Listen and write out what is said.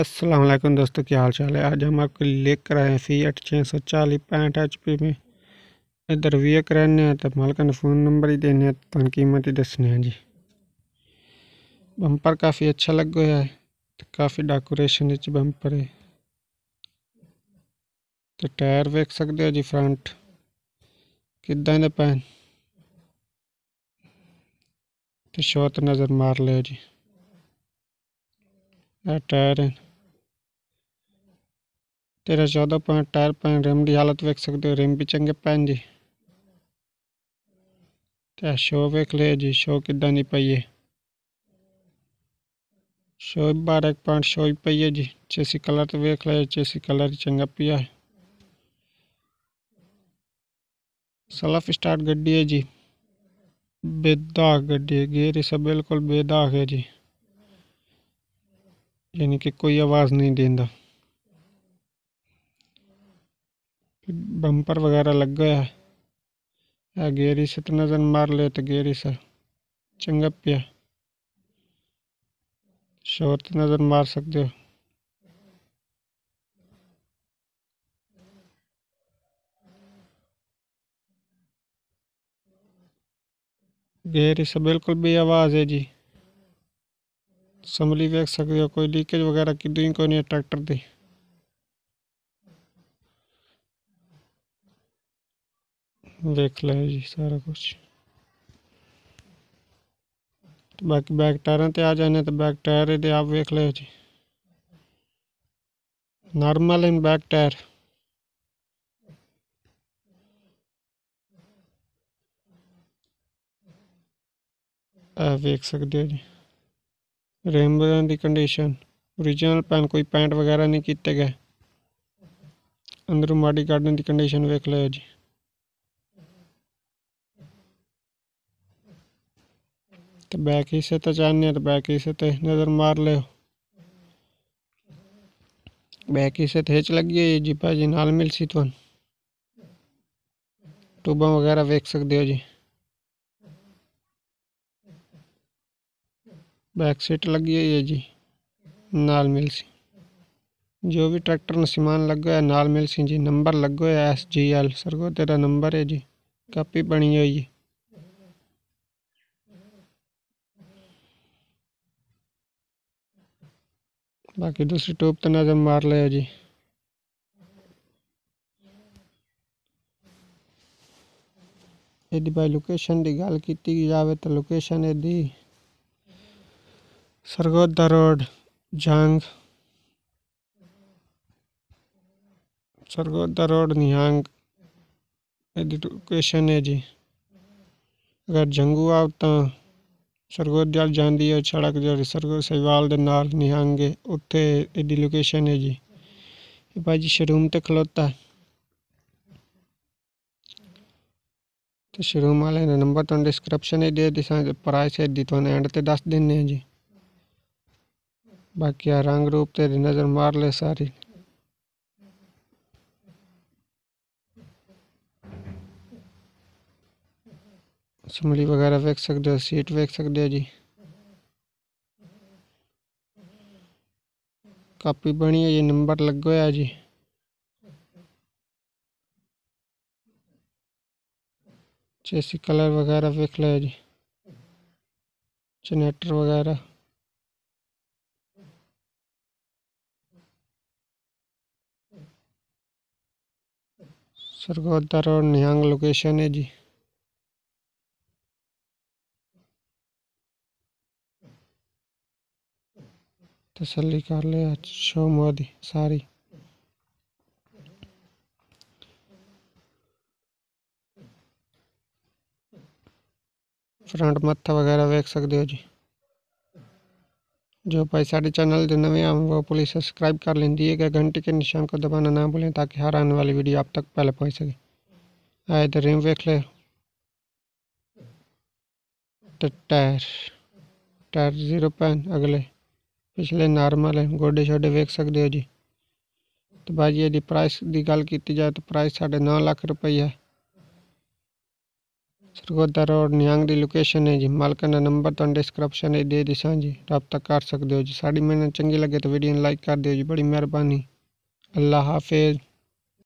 असलम दोस्तों क्या हाल चाल है आज हम आपके लेकर आए हैं फीएट छः सौ चालीस पैंठ एच पी में इधर वीए कराने हैं तो ने फ़ोन नंबर ही देने तो कीमत ही दसने हैं जी बंपर काफ़ी अच्छा लग गया है तो काफ़ी डेकोरेशन बंपर है तो टायर वेख सकते हो जी फ्रंट किदा पैन तो शोत नज़र मार लो जी टायर तेरह चौदह पॉइंट टायर पॉइंट रिम की हालत वेख सकते हो रिम भी चंगे पैन जी तो शो वेख लिया जी शो कि नहीं पई है शो बारह एक पॉइंट शो ही पई है जी चेसी कलर तो वेख लिया चेसी कलर चंगा पिया है सलफ स्टार्ट गड्डी है जी बेदाग गड्डी है गेयर सब बिल्कुल बेदाग है जी यानी कि कोई आवाज़ नहीं देता बम्पर वगैरह लग गया है गेरी से तो नज़र मार ले तो गेरी से चंगा पिया शोर तो नज़र मार सकते हो गेरी से बिल्कुल भी आवाज़ है जी ਸੰਭਲੀ ਵੇਖ सकते हो कोई लीकेज वगैरह कि ਹੀ ਕੋਈ ਨਹੀਂ ट्रैक्टर दी देख लो जी सारा कुछ तो बाकी बैक टायर तो आ जाने तो बैक टायर तो आप देख लो जी नॉर्मल इन बैक टायर देख सकते हो जी रिम की कंडीशन ओरिजिनल पैन कोई पैंट वगैरह नहीं किए गए अंदरों माडी गार्डन की कंडीशन वेख लो जी तो बैक हिस्से तो तो बैक हिस्से तो नज़र मार लो बैक हिस्से लगी है जी भाजी नाल मिल सी तुम तो। टूबा वगैरह वेख सकते हो जी ਬੈਕ ਸੀਟ ਲੱਗੀ ਹੋਈ ਹੈ ਜੀ ਨਾਲ ਮਿਲ ਸੀ ਜੋ ਵੀ ਟਰੈਕਟਰ ਨੂੰ ਸਮਾਨ ਲੱਗਾ ਹੈ ਨਾਲ ਮਿਲ ਸੀ ਜੀ ਨੰਬਰ ਲੱਗੋ ਹੈ ਐਸ ਜੀ ਐਲ ਸਰਗੋ ਤੇਰਾ ਨੰਬਰ ਹੈ ਜੀ ਕਾਪੀ ਬਣੀ ਹੋਈ ਹੈ ਬਾਕੀ ਦੂਸਰੀ ਟੋਪ ਤੇ ਨਜ਼ਰ ਮਾਰ ਲਿਆ ਜੀ ਇਹਦੀ ਬਾਈ ਲੋਕੇਸ਼ਨ ਦੀ ਗੱਲ ਕੀਤੀ ਜਾਵੇ ਤਾਂ ਲੋਕੇਸ਼ਨ ਇਹਦੀ सरगोद रोड झांग सरगोद रोड निहांग क्वेश्चन है जी अगर जंगू आओ तो सरगोद जाती है सड़क जो सरगोद सहवाल के नाल निहांग उत्थे एडी लोकेशन है जी भाई जी शरूम तो खलोता तो शुरू वाले ने नंबर तुम तो डिस्क्रिप्शन ही दे दी सर प्राइस एडी तुम एंड तो दस दें जी बाकी आ रंग रूप तेरी नज़र मार ले सारी समली वगैरह वेख सकते हो सीट वेख सकते हो जी कापी बनी है जी नंबर लगो है जी चेसी कलर वगैरह वेख लिया जी जनरेटर वगैरह सरगोदर रोड निहंग लोकेशन है जी तसली कर ले शो मोदी सारी फ्रंट मत्था वगैरह देख सकते हो जी जो भाई साढ़े चैनल जो नवे आम वो प्लीज़ सब्सक्राइब कर लें दिए गए घंटे के निशान को दबाना ना भूलें ताकि हर आने वाली वीडियो आप तक पहले पहुंच सके आए तो रिम वेख ले तो टायर टायर जीरो पैन अगले पिछले नॉर्मल है गोडे शोडे वेख सकते हो जी तो जी यदि प्राइस की गल की जाए तो प्राइस साढ़े नौ लाख रुपये है सरगोदा रोड न्यांगरी लोकेशन है जी का नंबर तुम डिस्क्रिप्शन है दे दिशा जी रबता कर सकते हो जी साड़ी मेहनत चंगी लगे तो वीडियो लाइक कर दियो जी बड़ी मेहरबानी अल्लाह हाफिज़